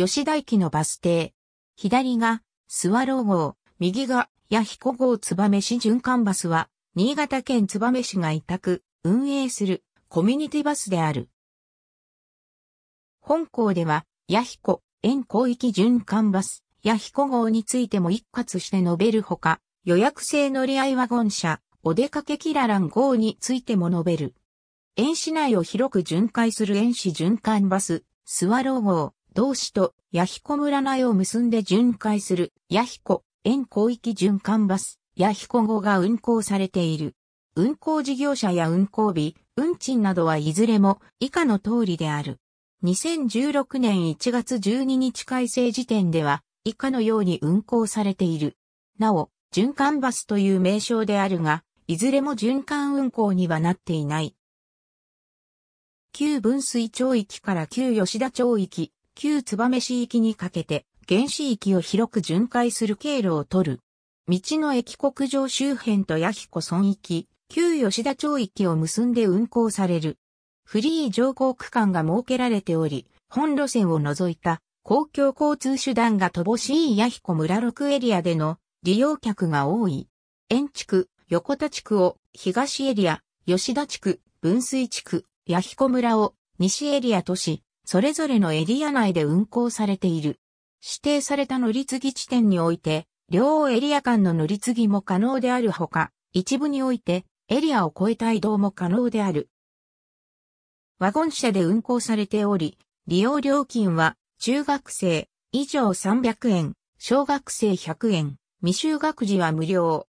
吉田駅のバス停。左が、スワロー号、右が、ヤヒコ号燕市循環バスは、新潟県燕市が委託、運営する、コミュニティバスである。本校では、ヤヒコ、園広域循環バス、ヤヒコ号についても一括して述べるほか、予約制乗り合いワゴン車、お出かけキララン号についても述べる。園市内を広く巡回する園市循環バス、スワロー号、同市と弥彦村内を結んで巡回する弥彦園広域循環バス弥彦号が運行されている。運行事業者や運行日、運賃などはいずれも以下の通りである。2016年1月12日改正時点では以下のように運行されている。なお、循環バスという名称であるが、いずれも循環運行にはなっていない。旧分水町域から旧吉田町域、旧燕市域にかけて、原市域を広く巡回する経路を取る。道の駅国上周辺と八彦村域、旧吉田町域を結んで運行される。フリー乗降区間が設けられており、本路線を除いた公共交通手段が乏しい八彦村6エリアでの利用客が多い。円地区、横田地区を東エリア、吉田地区、分水地区、八彦村を西エリアとし、それぞれのエリア内で運行されている。指定された乗り継ぎ地点において、両エリア間の乗り継ぎも可能であるほか、一部においてエリアを超えた移動も可能である。ワゴン車で運行されており、利用料金は中学生以上300円、小学生100円、未就学児は無料。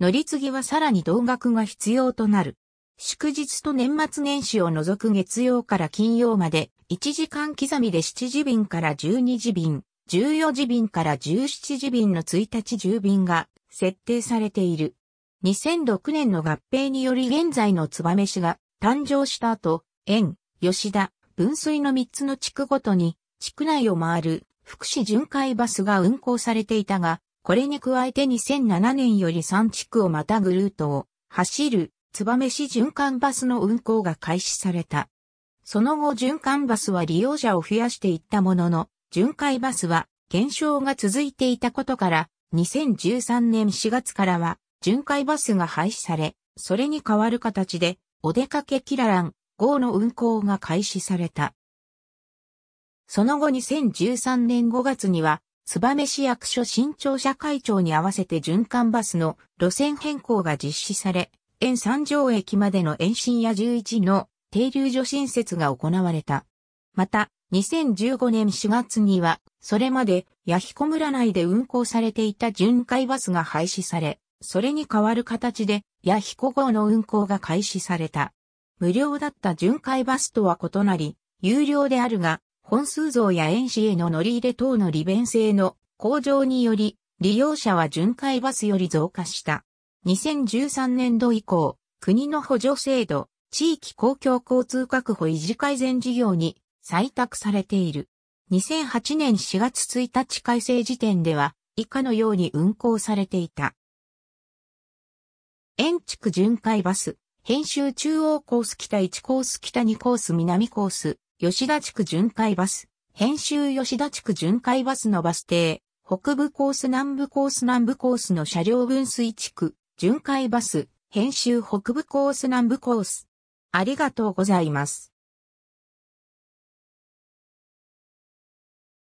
乗り継ぎはさらに同額が必要となる。祝日と年末年始を除く月曜から金曜まで1時間刻みで7時便から12時便、14時便から17時便の1日10便が設定されている。2006年の合併により現在の燕市が誕生した後、園、吉田、分水の3つの地区ごとに、地区内を回る福祉巡回バスが運行されていたが、これに加えて2007年より3地区をまたぐルートを走る燕市循環バスの運行が開始された。その後循環バスは利用者を増やしていったものの、巡回バスは減少が続いていたことから、2013年4月からは巡回バスが廃止され、それに代わる形で、お出かけキララン号の運行が開始された。その後2013年5月には、燕市役所新庁舎会長に合わせて循環バスの路線変更が実施され、沿三条駅までの延伸や11の停留所新設が行われた。また、2015年4月には、それまで、ヤヒコ村内で運行されていた巡回バスが廃止され、それに代わる形で、ヤヒコ号の運行が開始された。無料だった巡回バスとは異なり、有料であるが、本数増や園子への乗り入れ等の利便性の向上により、利用者は巡回バスより増加した。2013年度以降、国の補助制度、地域公共交通確保維持改善事業に採択されている。2008年4月1日改正時点では以下のように運行されていた。地築巡回バス、編集中央コース北1コース北2コース南コース、吉田地区巡回バス、編集吉田地区巡回バスのバス停、北部コース南部コース南部コースの車両分水地区、巡回バス、編集北部コース南部コース、ありがとうございます。